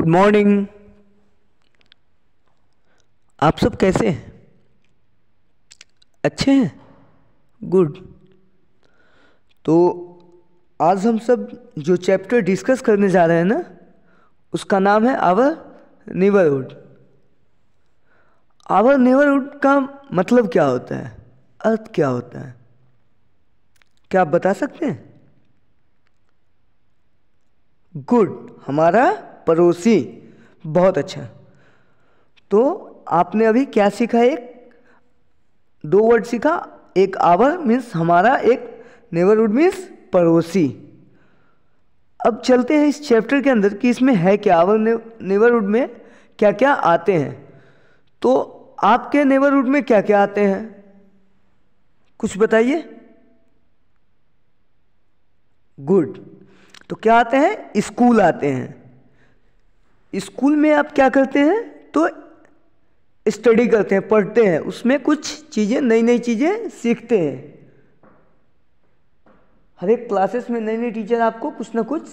good morning आप सब कैसे हैं अच्छे हैं गुड तो आज हम सब जो चैप्टर डिस्कस करने जा रहे हैं ना उसका नाम है आवर नेबरहुड आवर नेबरहुड का मतलब क्या होता है अर्थ क्या होता है क्या आप बता सकते हैं गुड हमारा पड़ोसी बहुत अच्छा तो आपने अभी क्या सीखा एक दो वर्ड सीखा एक आवर मीन्स हमारा एक नेबरवुड मीन्स पड़ोसी अब चलते हैं इस चैप्टर के अंदर कि इसमें है क्या आवर नेबरवुड में क्या क्या आते हैं तो आपके नेबरवुड में क्या क्या आते हैं कुछ बताइए गुड तो क्या आते हैं स्कूल आते हैं स्कूल में आप क्या करते हैं तो स्टडी करते हैं पढ़ते हैं उसमें कुछ चीज़ें नई नई चीज़ें सीखते हैं हर एक क्लासेस में नए नए टीचर आपको कुछ ना कुछ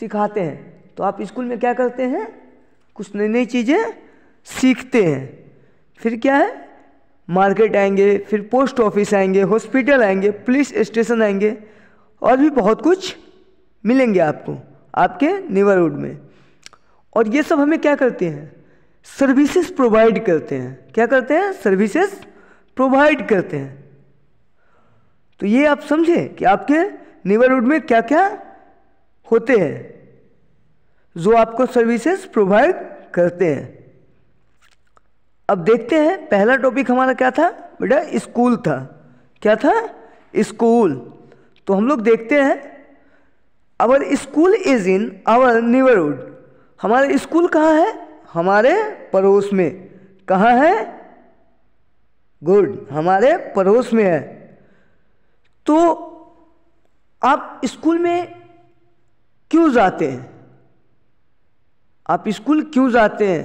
सिखाते हैं तो आप स्कूल में क्या करते हैं कुछ नई नई चीज़ें सीखते हैं फिर क्या है मार्केट आएंगे फिर पोस्ट ऑफिस आएंगे हॉस्पिटल आएंगे पुलिस स्टेशन आएंगे और भी बहुत कुछ मिलेंगे आपको आपके नेबरहुड में और ये सब हमें क्या करते हैं सर्विसेज प्रोवाइड करते हैं क्या करते हैं सर्विसेज प्रोवाइड करते हैं तो ये आप समझे कि आपके नेबरहुड में क्या क्या होते हैं जो आपको सर्विसेज प्रोवाइड करते हैं अब देखते हैं पहला टॉपिक हमारा क्या था बेटा स्कूल था क्या था स्कूल तो हम लोग देखते हैं our school is in our neighbourhood हमारे स्कूल कहाँ है हमारे पड़ोस में कहाँ है गुड हमारे पड़ोस में है तो आप स्कूल में क्यों जाते हैं आप स्कूल क्यों जाते हैं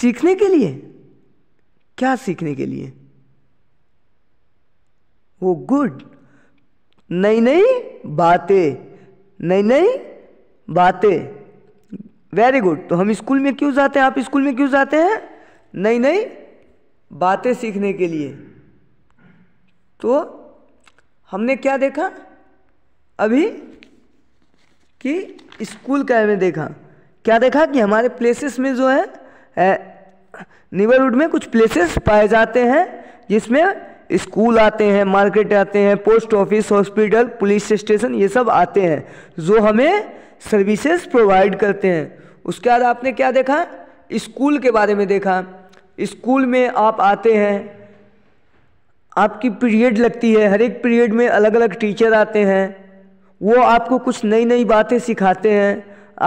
सीखने के लिए क्या सीखने के लिए वो गुड नई नई बातें नई नई बातें वेरी गुड तो हम स्कूल में क्यों जाते हैं आप स्कूल में क्यों जाते हैं नई नई बातें सीखने के लिए तो हमने क्या देखा अभी कि स्कूल का हमें देखा क्या देखा कि हमारे प्लेसेस में जो है नेबरहुड में कुछ प्लेसेस पाए जाते हैं जिसमें स्कूल आते हैं मार्केट आते हैं post office hospital police station ये सब आते हैं जो हमें सर्विसेज प्रोवाइड करते हैं उसके बाद आपने क्या देखा स्कूल के बारे में देखा स्कूल में आप आते हैं आपकी पीरियड लगती है हर एक पीरियड में अलग अलग टीचर आते हैं वो आपको कुछ नई नई बातें सिखाते हैं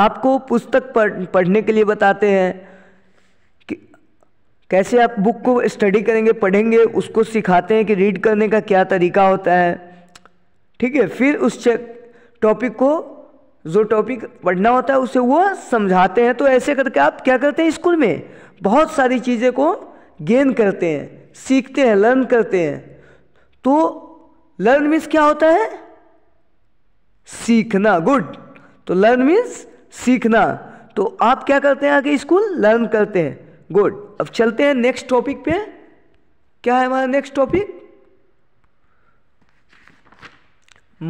आपको पुस्तक पढ़ पढ़ने के लिए बताते हैं कि कैसे आप बुक को स्टडी करेंगे पढ़ेंगे उसको सिखाते हैं कि रीड करने का क्या तरीका होता है ठीक है फिर उस टॉपिक को जो टॉपिक पढ़ना होता है उसे वो समझाते हैं तो ऐसे करके आप क्या करते हैं स्कूल में बहुत सारी चीज़ें को गेन करते हैं सीखते हैं लर्न करते हैं तो लर्न मीन्स क्या होता है सीखना गुड तो लर्न मीन्स सीखना तो आप क्या करते हैं आगे स्कूल लर्न करते हैं गुड अब चलते हैं नेक्स्ट टॉपिक पे क्या है हमारा नेक्स्ट टॉपिक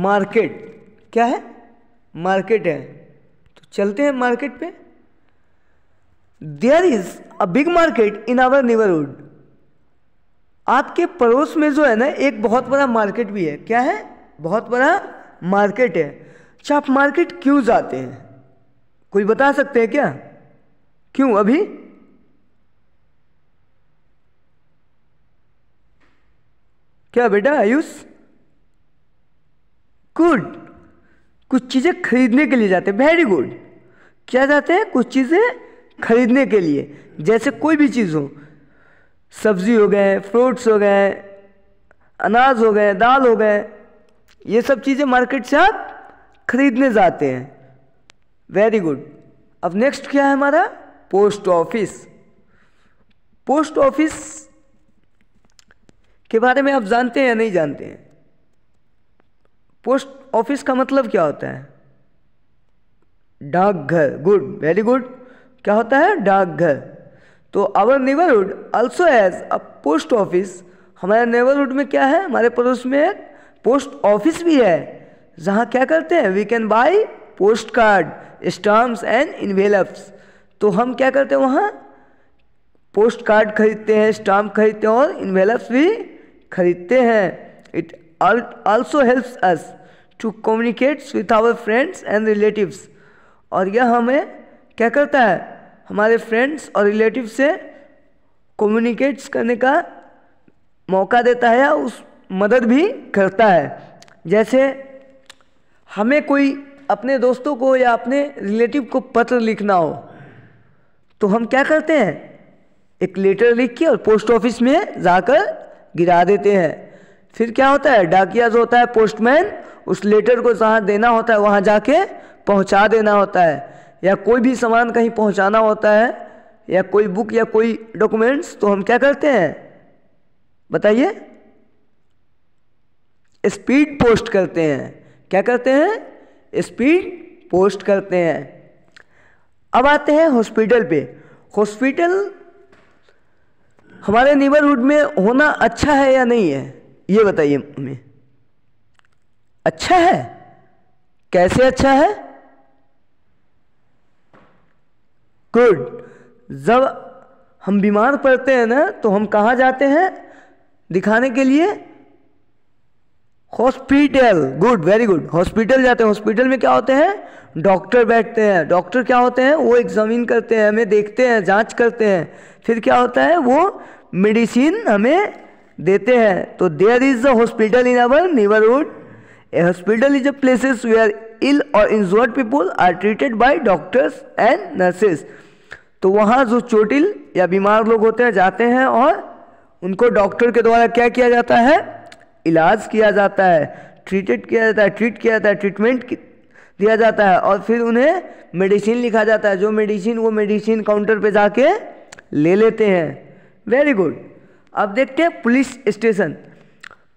मार्केट क्या है मार्केट है तो चलते हैं मार्केट पे there is a big market in our neighbourhood आपके पड़ोस में जो है ना एक बहुत बड़ा मार्केट भी है क्या है बहुत बड़ा मार्केट है अच्छा आप मार्केट क्यों जाते हैं कोई बता सकते हैं क्या क्यों अभी क्या बेटा आयुष गुड कुछ चीज़ें खरीदने के लिए जाते हैं वेरी गुड क्या जाते हैं कुछ चीज़ें खरीदने के लिए जैसे कोई भी चीज़ हो सब्जी हो गए फ्रूट्स हो गए अनाज हो गए दाल हो गए ये सब चीज़ें मार्केट से आप खरीदने जाते हैं वेरी गुड अब नेक्स्ट क्या है हमारा पोस्ट ऑफिस पोस्ट ऑफिस के बारे में आप जानते हैं या नहीं जानते हैं पोस्ट ऑफिस का मतलब क्या होता है डाकघर गुड वेरी गुड क्या होता है डाकघर तो our neighbourhood also has a post office हमारे नेबरहुड में क्या है हमारे पड़ोस में एक पोस्ट ऑफिस भी है जहाँ क्या करते हैं we can buy postcard stamps and envelopes तो हम क्या करते हैं वहाँ पोस्ट कार्ड खरीदते हैं स्टाम्प खरीदते हैं और इन्वेलप्स भी खरीदते हैं it also helps us to communicate with our friends and relatives और यह हमें क्या करता है हमारे फ्रेंड्स और रिलेटिव से कम्युनिकेट्स करने का मौका देता है या उस मदद भी करता है जैसे हमें कोई अपने दोस्तों को या अपने रिलेटिव को पत्र लिखना हो तो हम क्या करते हैं एक लेटर लिख के और पोस्ट ऑफिस में जाकर गिरा देते हैं फिर क्या होता है डाकिया जो होता है पोस्टमैन उस लेटर को जहाँ देना होता है वहाँ जाके पहुँचा देना होता है या कोई भी सामान कहीं पहुँचाना होता है या कोई बुक या कोई डॉक्यूमेंट्स तो हम क्या करते हैं बताइए स्पीड पोस्ट करते हैं क्या करते हैं स्पीड पोस्ट करते हैं अब आते हैं हॉस्पिटल पे हॉस्पिटल हमारे नेबरहुड में होना अच्छा है या नहीं है ये बताइए हमें अच्छा है कैसे अच्छा है गुड जब हम बीमार पड़ते हैं ना तो हम कहाँ जाते हैं दिखाने के लिए hospital good very good hospital जाते हैं हॉस्पिटल में क्या होते हैं डॉक्टर बैठते हैं डॉक्टर क्या होते हैं वो एग्जामिन करते हैं हमें देखते हैं जांच करते हैं फिर क्या होता है वो मेडिसिन हमें देते हैं तो there is a hospital in our neighbourhood a hospital is a places where ill or injured people are treated by doctors and nurses तो वहाँ जो चोटिल या बीमार लोग होते हैं जाते हैं और उनको डॉक्टर के द्वारा क्या किया जाता है इलाज किया जाता है ट्रीटेड किया जाता है ट्रीट किया जाता है ट्रीटमेंट दिया जाता है और फिर उन्हें मेडिसिन लिखा जाता है जो मेडिसिन वो मेडिसिन काउंटर पे जाके ले लेते हैं वेरी गुड अब देखते हैं पुलिस स्टेशन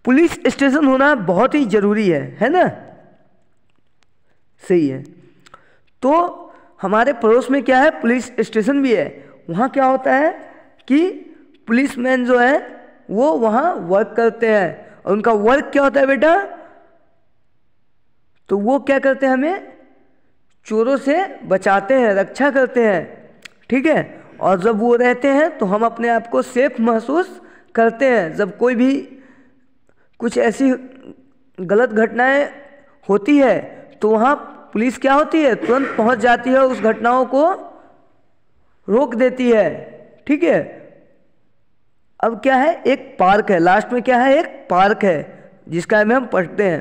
पुलिस स्टेशन होना बहुत ही ज़रूरी है है ना सही है तो हमारे पड़ोस में क्या है पुलिस स्टेशन भी है वहाँ क्या होता है कि पुलिस मैन जो है वो वहाँ वर्क करते हैं और उनका वर्क क्या होता है बेटा तो वो क्या करते हैं हमें चोरों से बचाते हैं रक्षा करते हैं ठीक है और जब वो रहते हैं तो हम अपने आप को सेफ महसूस करते हैं जब कोई भी कुछ ऐसी गलत घटनाएं होती है तो वहाँ पुलिस क्या होती है तुरंत पहुँच जाती है उस घटनाओं को रोक देती है ठीक है अब क्या है एक पार्क है लास्ट में क्या है एक पार्क है जिसका में हम पढ़ते हैं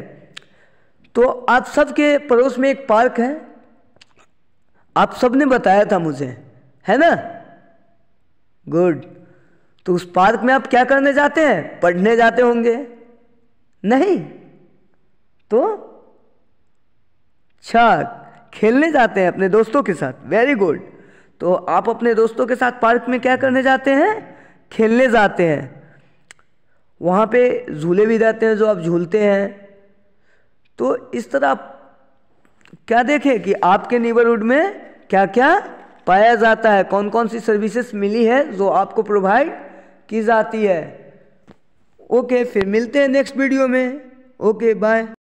तो आप सब के पड़ोस में एक पार्क है आप सब ने बताया था मुझे है ना गुड तो उस पार्क में आप क्या करने जाते हैं पढ़ने जाते होंगे नहीं तो अच्छा खेलने जाते हैं अपने दोस्तों के साथ वेरी गुड तो आप अपने दोस्तों के साथ पार्क में क्या करने जाते हैं खेलने जाते हैं वहाँ पे झूले भी रहते हैं जो आप झूलते हैं तो इस तरह क्या देखें कि आपके नेबरहुड में क्या क्या पाया जाता है कौन कौन सी सर्विसेज मिली है जो आपको प्रोवाइड की जाती है ओके फिर मिलते हैं नेक्स्ट वीडियो में ओके बाय